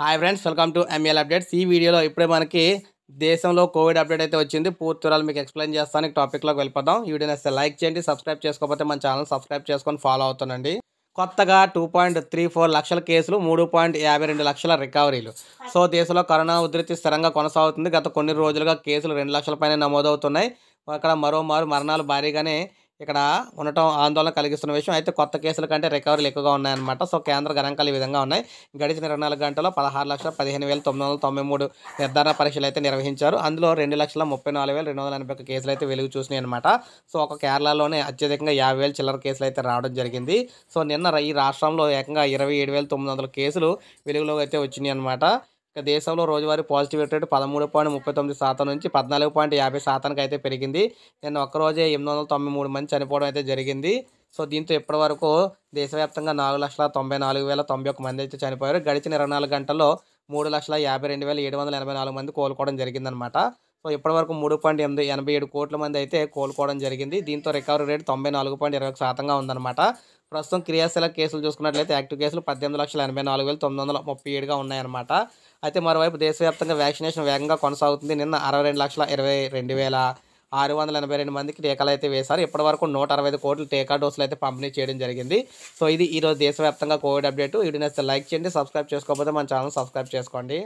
hi friends welcome to ML updates ఈ వీడియోలో ఇప్పుడే మనకి దేశంలో కోవిడ్ అప్డేట్ అయితే వచ్చింది పూర్తి వివరాలు మీకు ఎక్స్ప్లెయిన్ చేస్తాను టాపిక్లోకి వెళ్ళిపోతాం ఈ వీడియో నేస్తే లైక్ చేయండి సబ్స్క్రైబ్ చేసుకోకపోతే మన ఛానల్ సబ్స్క్రైబ్ చేసుకొని ఫాలో అవుతానండి కొత్తగా టూ పాయింట్ త్రీ ఫోర్ లక్షల కేసులు మూడు పాయింట్ యాభై రెండు లక్షల రికవరీలు సో దేశంలో కరోనా ఉధృతి స్థిరంగా కొనసాగుతుంది గత కొన్ని రోజులుగా కేసులు రెండు లక్షల పైన నమోదవుతున్నాయి అక్కడ మరోమారు మరణాలు భారీగానే ఇక్కడ ఉండటం ఆందోళన కలిగిస్తున్న విషయం అయితే కొత్త కేసుల కంటే రికవరీలు ఎక్కువగా ఉన్నాయన్నమాట సో కేంద్ర గణాంకాలు ఈ విధంగా ఉన్నాయి గడిచిన ఇరవై నాలుగు గంటల్లో పదహారు లక్షల పదిహేను వేల తొమ్మిది వందల తొంభై మూడు నిర్ధారణ పరీక్షలు అయితే నిర్వహించారు అందులో రెండు లక్షల ముప్పై నాలుగు వేల రెండు వందల ఎనభై కేసులు అయితే వెలుగు చూసినాయి అనమాట సో ఒక కేరళలోనే అత్యధికంగా యాభై వేల చిల్లర కేసులు అయితే రావడం జరిగింది సో నిన్న ఈ రాష్ట్రంలో ఏకంగా ఇరవై ఏడు వేల తొమ్మిది వందల కేసులు వెలుగులోకి అయితే వచ్చినాయి అనమాట దేశంలో రోజువారీ పాజిటివ్ రేట్ పదమూడు పాయింట్ ముప్పై తొమ్మిది శాతం నుంచి పద్నాలుగు పాయింట్ యాభై శాతానికి అయితే పెరిగింది నిన్న ఒక్కరోజే ఎనిమిది వందల తొంభై మూడు మంది చనిపోవడం అయితే జరిగింది సో దీంతో ఇప్పటివరకు దేశవ్యాప్తంగా నాలుగు లక్షల తొంభై నాలుగు వేల తొంభై ఒక్క మంది అయితే చనిపోయారు గడిచిన ఇరవై నాలుగు గంటల్లో మూడు లక్షల యాభై రెండు వేల ఏడు వందల ఎనభై నాలుగు మంది కోలుకోవడం జరిగిందనమాట సో ఇప్పటివరకు మూడు పాయింట్ ఎనిమిది ఎనభై ఏడు కోట్ల మంది అయితే కోలుకోవడం జరిగింది దీంతో రికవరీ రేట్ తొంభై నాలుగు పాయింట్ ఇరవై శాతంగా ఉందన్నమాట ప్రస్తుతం క్రియాశీల కేసులు చూసుకున్నట్లయితే యాక్టివ్ కేసులు పద్దెనిమిది లక్షల ఎనభై నాలుగు వేల తొమ్మిది వందల ముప్పై ఏడుగా ఉన్నాయన్నమాట అయితే మరోవైపు దేశవ్యాప్తంగా వ్యాక్సినేషన్ వేగంగా కొనసాగుతుంది నిన్న అరవై రెండు లక్షల ఇరవై రెండు వేల ఆరు వందల ఎనభై రెండు మందికి టీకాలు అయితే వేశారు ఇప్పటి వరకు నూట అరవై ఐదు కోట్ల టీకా డోసులు అయితే పంపిణీ చేయడం జరిగింది సో ఇది ఈరోజు దేశవ్యాప్తంగా కోవిడ్ అప్డేట్ వీడియో నచ్చితే లైక్ చేయండి సబ్స్క్రైబ్ చేసుకోకపోతే మన ఛానల్ సబ్స్క్రైబ్ చేసుకోండి